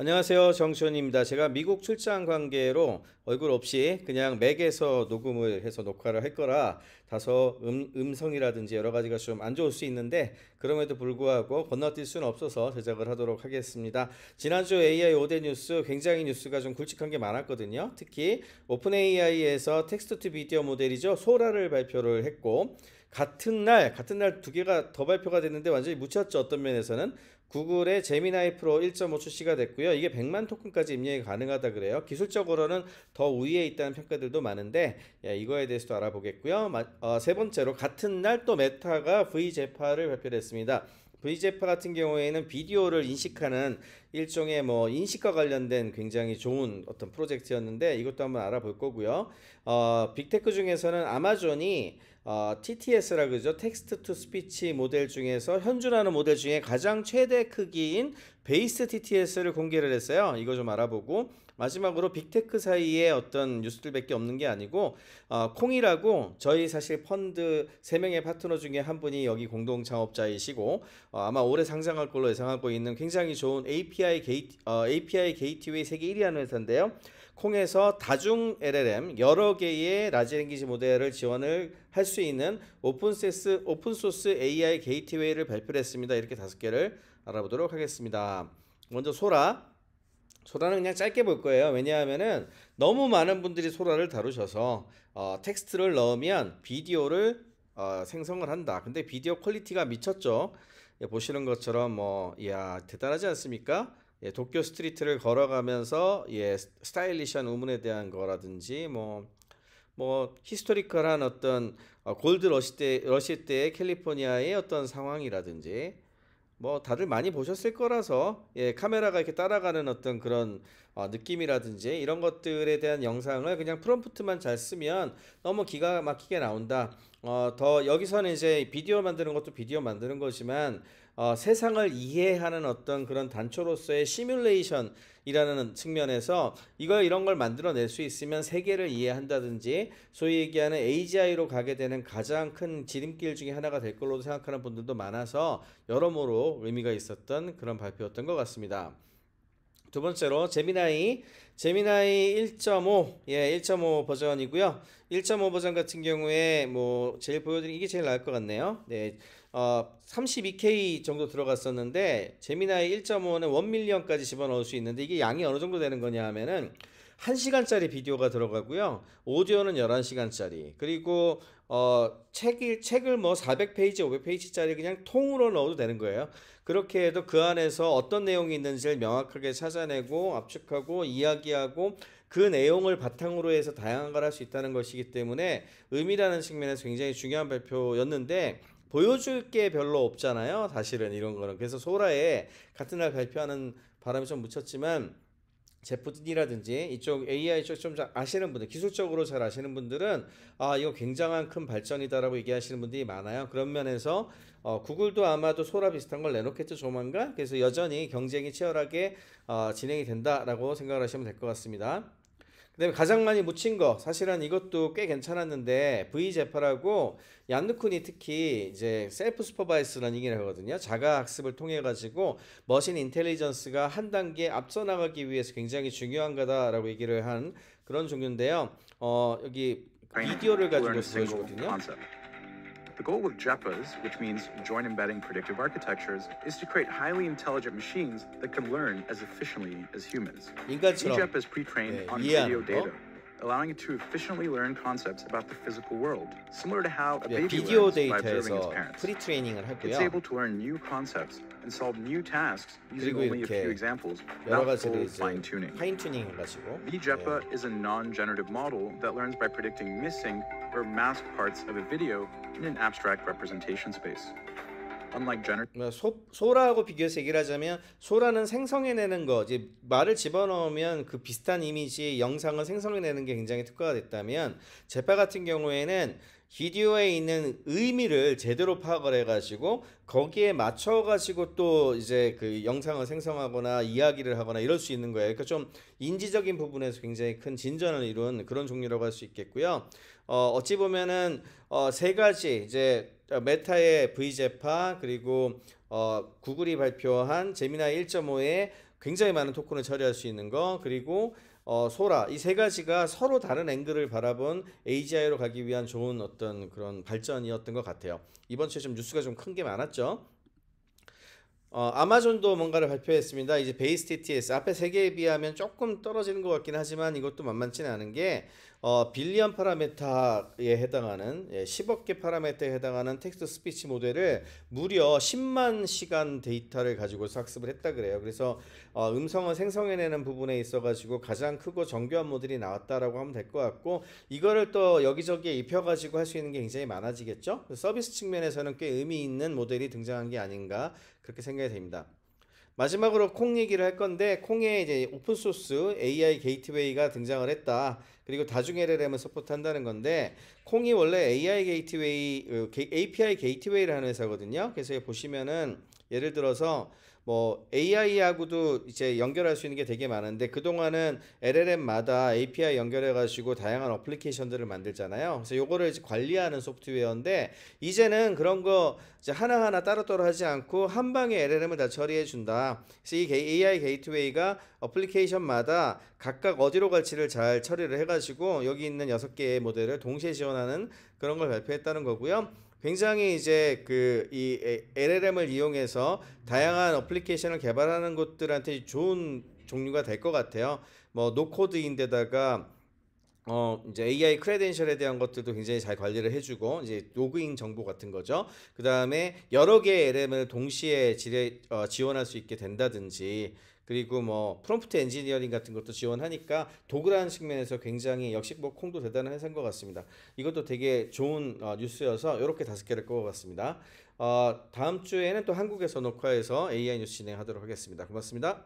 안녕하세요. 정시원입니다. 제가 미국 출장 관계로 얼굴 없이 그냥 맥에서 녹음을 해서 녹화를 할 거라 다소 음, 음성이라든지 여러 가지가 좀 안 좋을 수 있는데 그럼에도 불구하고 건너뛸 수는 없어서 제작을 하도록 하겠습니다. 지난주 AI 5대 뉴스 굉장히 뉴스가 좀 굵직한 게 많았거든요. 특히 오픈 AI에서 텍스트 투 비디오 모델이죠. 소라를 발표를 했고 같은 날 같은 날 두 개가 더 발표가 됐는데 완전히 묻혔죠 어떤 면에서는 구글의 제미나이 프로 1.5 출시가 됐고요. 이게 100만 토큰까지 입력이 가능하다 그래요. 기술적으로는 더 우위에 있다는 평가들도 많은데 야, 예, 이거에 대해서도 알아보겠고요. 마, 어, 세 번째로 같은 날 또 메타가 V 제파를 발표했습니다. VGF 같은 경우에는 비디오를 인식하는 일종의 뭐 인식과 관련된 굉장히 좋은 어떤 프로젝트였는데 이것도 한번 알아볼 거고요. 어, 빅테크 중에서는 아마존이 어, TTS라 그죠? 텍스트 투 스피치 모델 중에서 현존하는 모델 중에 가장 최대 크기인 베이스 TTS를 공개를 했어요. 이거 좀 알아보고 마지막으로 빅테크 사이에 어떤 뉴스들밖에 없는 게 아니고 어, 콩이라고 저희 사실 펀드 세 명의 파트너 중에 한 분이 여기 공동 창업자이시고 어, 아마 올해 상장할 걸로 예상하고 있는 굉장히 좋은 API 게이트 어, API 게이트웨이 세계 1위 하는 회사인데요. 콩에서 다중 LLM 여러 개의 라지 랭귀지 모델을 지원을 할 수 있는 오픈세스 오픈소스 AI 게이트웨이를 발표했습니다. 이렇게 다섯 개를 알아보도록 하겠습니다. 먼저 소라 소라는 그냥 짧게 볼 거예요. 왜냐하면은 너무 많은 분들이 소라를 다루셔서 어, 텍스트를 넣으면 비디오를 어, 생성을 한다. 근데 비디오 퀄리티가 미쳤죠. 예, 보시는 것처럼 뭐, 이야 대단하지 않습니까? 예, 도쿄 스트리트를 걸어가면서 예, 스타일리시한 우문에 대한 거라든지 뭐. 뭐 히스토리컬한 어떤 어, 골드 러시 때 러시 때의 캘리포니아의 어떤 상황이라든지 뭐 다들 많이 보셨을 거라서 예, 카메라가 이렇게 따라가는 어떤 그런 어, 느낌이라든지 이런 것들에 대한 영상을 그냥 프롬프트만 잘 쓰면 너무 기가 막히게 나온다. 어, 더 여기서는 이제 비디오 만드는 것도 비디오 만드는 거지만 어, 세상을 이해하는 어떤 그런 단초로서의 시뮬레이션이라는 측면에서 이걸 이런 걸 만들어낼 수 있으면 세계를 이해한다든지 소위 얘기하는 AGI로 가게 되는 가장 큰 지름길 중에 하나가 될 걸로 생각하는 분들도 많아서 여러모로 의미가 있었던 그런 발표였던 것 같습니다. 두 번째로 제미나이 제미나이 1.5 예, 1.5 버전이고요. 1.5 버전 같은 경우에 뭐 제일 보여드린 이게 제일 나을 것 같네요. 네. 어 32K 정도 들어갔었는데 제미나이 1.5는 1밀리언까지 집어넣을 수 있는데 이게 양이 어느 정도 되는 거냐 하면은 1시간짜리 비디오가 들어가고요. 오디오는 11시간짜리. 그리고 어, 책이, 책을 뭐 400페이지, 500페이지짜리 그냥 통으로 넣어도 되는 거예요. 그렇게 해도 그 안에서 어떤 내용이 있는지를 명확하게 찾아내고 압축하고 이야기하고 그 내용을 바탕으로 해서 다양한 걸 할 수 있다는 것이기 때문에 의미라는 측면에서 굉장히 중요한 발표였는데 보여줄 게 별로 없잖아요. 사실은 이런 거는. 그래서 소라에 같은 날 발표하는 바람이 좀 묻혔지만 제프이라든지 이쪽 AI 쪽 좀 아시는 분들, 기술적으로 잘 아시는 분들은 아 이거 굉장한 큰 발전이다라고 얘기하시는 분들이 많아요. 그런 면에서 어, 구글도 아마도 소라 비슷한 걸 내놓겠죠 조만간. 그래서 여전히 경쟁이 치열하게 어, 진행이 된다라고 생각을 하시면 될 것 같습니다. 그다음에 가장 많이 묻힌 거 사실은 이것도 꽤 괜찮았는데 V 제파라고 얀누쿤이 특히 이제 셀프 슈퍼바이스라는 얘기를 하거든요. 자가 학습을 통해 가지고 머신 인텔리전스가 한 단계 앞서 나가기 위해서 굉장히 중요한 거다라고 얘기를 한 그런 종류인데요. 어 여기 비디오를 가지고 보여주거든요. The goal with JEPAs, which means Joint Embedding Predictive Architectures, is to create highly intelligent machines that can learn as efficiently as humans. EJEP is pre-trained on video data, allowing it to efficiently learn concepts about the physical world, similar to how a baby learns by observing its parents. It's able to learn new concepts and solve new tasks using only a few examples without full uh, fine-tuning. VJEPA is a non-generative model that learns by predicting missing or mask parts of a video in an abstract representation space. Unlike gener- 뭐 소, 소라하고 비교해서 얘기를 하자면 소라는 생성해내는 거 이제 말을 집어넣으면 그 비슷한 이미지의 영상을 생성해내는 게 굉장히 특화가 됐다면 제파 같은 경우에는 비디오에 있는 의미를 제대로 파악을 해가지고 거기에 맞춰가지고 또 이제 그 영상을 생성하거나 이야기를 하거나 이럴 수 있는 거예요. 그러니까 좀 인지적인 부분에서 굉장히 큰 진전을 이룬 그런 종류라고 할 수 있겠고요. 어, 어찌 보면은 어, 세 가지 이제 메타의 V제파 그리고 어, 구글이 발표한 제미나 1.5의 굉장히 많은 토큰을 처리할 수 있는 거 그리고 어, 소라 이 세 가지가 서로 다른 앵글을 바라본 AGI로 가기 위한 좋은 어떤 그런 발전이었던 것 같아요. 이번 주에 좀 뉴스가 좀 큰 게 많았죠. 어, 아마존도 뭔가를 발표했습니다. 이제 베이스 TTS 앞에 세 개에 비하면 조금 떨어지는 것 같긴 하지만 이것도 만만치는 않은 게 어, 빌리언 파라메타에 해당하는 예, 10억 개 파라메타에 해당하는 텍스트 스피치 모델을 무려 10만 시간 데이터를 가지고 학습을 했다 그래요. 그래서 어, 음성을 생성해내는 부분에 있어 가지고 가장 크고 정교한 모델이 나왔다라고 하면 될 것 같고 이거를 또 여기저기에 입혀 가지고 할 수 있는 게 굉장히 많아지겠죠. 서비스 측면에서는 꽤 의미 있는 모델이 등장한 게 아닌가 그렇게 생각이 됩니다. 마지막으로 콩 얘기를 할 건데 콩에 이제 오픈 소스 AI 게이트웨이가 등장을 했다. 그리고 다중 LLM을 서포트한다는 건데 콩이 원래 AI 게이트웨이 어, API 게이트웨이라는 회사거든요. 그래서 보시면은 예를 들어서 뭐 AI하고도 이제 연결할 수 있는 게 되게 많은데 그동안은 LLM마다 API 연결해 가지고 다양한 어플리케이션들을 만들잖아요. 그래서 요거를 이제 관리하는 소프트웨어인데 이제는 그런 거 이제 하나하나 따로따로 하지 않고 한 방에 LLM을 다 처리해 준다. 그래서 이 AI 게이트웨이가 어플리케이션마다 각각 어디로 갈지를 잘 처리를 해가지고 여기 있는 여섯 개의 모델을 동시에 지원하는 그런 걸 발표했다는 거고요. 굉장히 이제 그 이 LLM을 이용해서 다양한 어플리케이션을 개발하는 곳들한테 좋은 종류가 될 것 같아요. 뭐 노코드인데다가 어 이제 AI 크레덴셜에 대한 것들도 굉장히 잘 관리를 해주고 이제 로그인 정보 같은 거죠. 그 다음에 여러 개의 LM을 동시에 어, 지원할 수 있게 된다든지 그리고 뭐 프롬프트 엔지니어링 같은 것도 지원하니까 도그라는 측면에서 굉장히 역시 뭐 콩도 대단한 회사인 것 같습니다. 이것도 되게 좋은 어, 뉴스여서 이렇게 다섯 개를 꼽아봤습니다. 어, 다음 주에는 또 한국에서 녹화해서 AI 뉴스 진행하도록 하겠습니다. 고맙습니다.